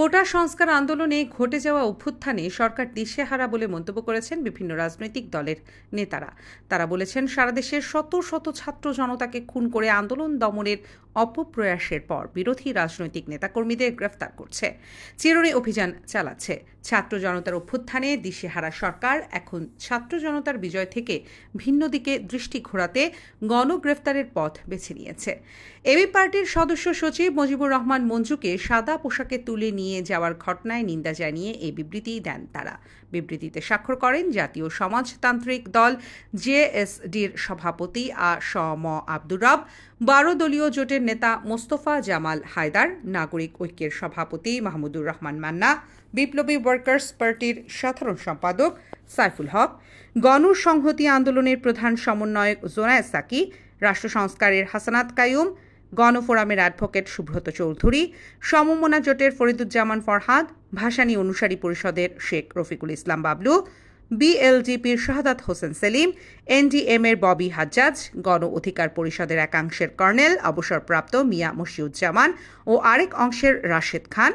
কোটা সংস্কার আন্দোলনে ঘটে যাওয়া অভ্যুত্থানে সরকার দিশেহারা বলে মন্তব্য করেছেন বিভিন্ন রাজনৈতিক দলের নেতারা তারা বলেছেন সারা দেশের শত শত ছাত্র জনতাকে খুন করে আন্দোলন দমনের অপপ্রয়াসের পর বিরোধী রাজনৈতিক নেতাকর্মীদের গ্রেফতার করছে চিরুনি অভিযান চালাচ্ছে ছাত্র জনতার অভ্যুত্থানে দিশেহারা সরকার এখন ছাত্র জনতার বিজয় থেকে ভিন্ন দিকে দৃষ্টি ঘোরাতে গণগ্রেফতারের পথ বেছে নিয়েছে এবি পার্টির সদস্য সচিব মজিবুর রহমান মঞ্জুকে সাদা পোশাকে তুলে নিয়ে নিয়ে যাওয়ার ঘটনায় নিন্দা জানিয়ে এই বিবৃতি দেন তারা বিবৃতিতে স্বাক্ষর করেন জাতীয় সমাজতান্ত্রিক দল জেএসডির সভাপতি আ স ম আব্দুর রব বারো দলীয় জোটের নেতা মোস্তফা জামাল হায়দার নাগরিক ঐক্যের সভাপতি মাহমুদুর রহমান মান্না বিপ্লবী ওয়ার্কার্স পার্টির সাধারণ সম্পাদক সাইফুল হক গণসংহতি আন্দোলনের প্রধান সমন্বয়ক জোনায় সাকি রাষ্ট্র সংস্কারের হাসানাত কায়ুম গণফোরামের অ্যাডভোকেট সুব্রত চৌধুরী সমমনা জোটের ফরিদুজ্জামান ফরহাদ ভাসানী অনুসারী পরিষদের শেখ রফিকুল ইসলাম বাবলু বিএলডিপির শাহাদাত হোসেন সেলিম এনডিএম এর ববি হাজ্জাজ গণ অধিকার পরিষদের একাংশের কর্নেল অবসরপ্রাপ্ত মিয়া মশিউজ্জামান ও আরেক অংশের রাশেদ খান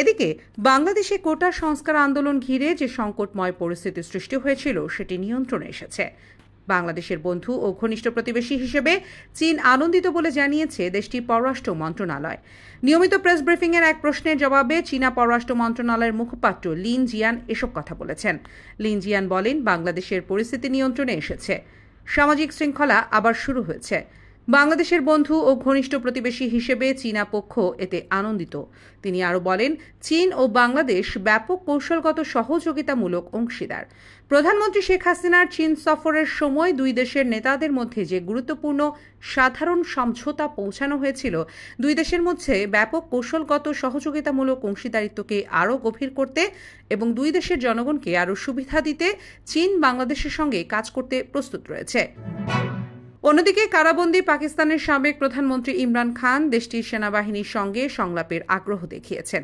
এদিকে বাংলাদেশে কোটা সংস্কার আন্দোলন ঘিরে যে সংকটময় পরিস্থিতি সৃষ্টি হয়েছিল সেটি নিয়ন্ত্রণে এসেছে বাংলাদেশের বন্ধু ও ঘনিষ্ঠ প্রতিবেশী হিসেবে চীন আনন্দিত বলে জানিয়েছে দেশটির পররাষ্ট্র মন্ত্রণালয় নিয়মিত প্রেস ব্রিফিংয়ের এক প্রশ্নের জবাবে চীনা পররাষ্ট্র মন্ত্রণালয়ের মুখপাত্র লিন জিয়ান এসব কথা বলেছেন লিন জিয়ান বলেন বাংলাদেশের পরিস্থিতি নিয়ন্ত্রণে এসেছে সামাজিক শৃঙ্খলা আবার শুরু হয়েছে বাংলাদেশের বন্ধু ও ঘনিষ্ঠ প্রতিবেশী হিসেবে চীনা পক্ষ এতে আনন্দিত তিনি আরও বলেন চীন ও বাংলাদেশ ব্যাপক কৌশলগত সহযোগিতামূলক অংশীদার প্রধানমন্ত্রী শেখ হাসিনার চীন সফরের সময় দুই দেশের নেতাদের মধ্যে যে গুরুত্বপূর্ণ সাধারণ সমঝোতা পৌঁছানো হয়েছিল দুই দেশের মধ্যে ব্যাপক কৌশলগত সহযোগিতামূলক অংশীদারিত্বকে আরও গভীর করতে এবং দুই দেশের জনগণকে আরও সুবিধা দিতে চীন বাংলাদেশের সঙ্গে কাজ করতে প্রস্তুত রয়েছে অন্যদিকে কারাবন্দী পাকিস্তানের সাবেক প্রধানমন্ত্রী ইমরান খান দেশটির সেনাবাহিনীর সঙ্গে সংলাপের আগ্রহ দেখিয়েছেন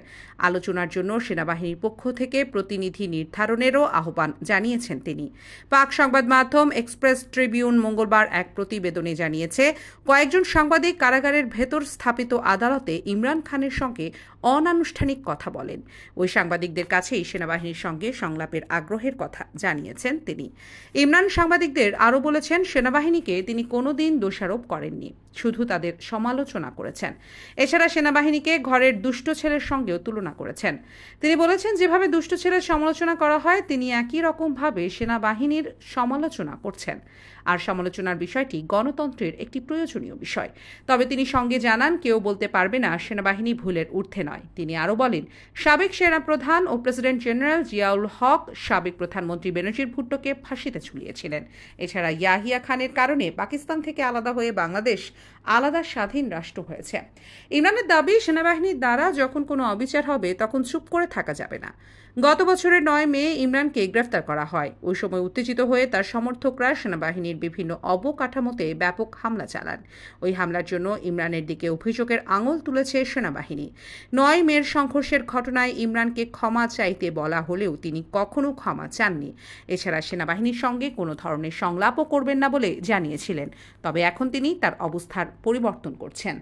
আলোচনার জন্য সেনাবাহিনীর পক্ষ থেকে প্রতিনিধি নির্ধারণেরও আহ্বান জানিয়েছেন তিনি পাক সংবাদ মাধ্যম এক্সপ্রেস ট্রিবিউন মঙ্গলবার এক প্রতিবেদনে জানিয়েছে কয়েকজন সাংবাদিক কারাগারের ভেতর স্থাপিত আদালতে ইমরান খানের সঙ্গে অনানুষ্ঠানিক কথা বলেন ওই সাংবাদিকদের কাছেই সেনাবাহিনীর সঙ্গে সংলাপের আগ্রহের কথা জানিয়েছেন তিনি ইমরান সাংবাদিকদের আরও বলেছেন সেনাবাহিনীকে তিনি কোনো দিন দোষারোপ করেননি শুধু তাদের সমালোচনা করেছেন এছাড়া সেনাবাহিনীকে ঘরের দুষ্ট ছেলের সঙ্গেও তুলনা করেছেন তিনি বলেছেন যেভাবে দুষ্ট ছেলের সমালোচনা করা হয় তিনি একই রকমভাবে সেনাবাহিনীর সমালোচনা করছেন আর সমালোচনার বিষয়টি গণতন্ত্রের একটি প্রয়োজনীয় বিষয় তবে তিনি সঙ্গে জানান কেউ বলতে পারবে না সেনাবাহিনী ভুলের ঊর্ধ্বে নয় তিনি আরও বলেন সাবেক সেনাপ্রধান ও প্রেসিডেন্ট জেনারেল জিয়াউল হক সাবেক প্রধানমন্ত্রী বেনজির ভুট্টোকে ফাঁসিতে ঝুলিয়েছিলেন এছাড়া ইয়াহিয়া খানের কারণে পাকিস্তান থেকে আলাদা হয়ে বাংলাদেশ আলাদা স্বাধীন রাষ্ট্র হয়েছে ইমরানের দাবি সেনাবাহিনীর দ্বারা যখন কোনো অবিচার হবে তখন চুপ করে থাকা যাবে না গত বছরের নয় মে ইমরানকে গ্রেফতার করা হয় ওই সময় উত্তেজিত হয়ে তার সমর্থকরা সেনাবাহিনীর বিভিন্ন অবকাঠামোতে ব্যাপক হামলা চালান ওই হামলার জন্য ইমরানের দিকে অভিযোগের আঙুল তুলেছে সেনাবাহিনী নয় মের সংঘর্ষের ঘটনায় ইমরানকে ক্ষমা চাইতে বলা হলেও তিনি কখনো ক্ষমা চাননি এছাড়া সেনাবাহিনীর সঙ্গে কোনো ধরনের সংলাপও করবেন না বলে জানিয়েছিলেন তবে এখন তিনি তার অবস্থার পরিবর্তন করছেন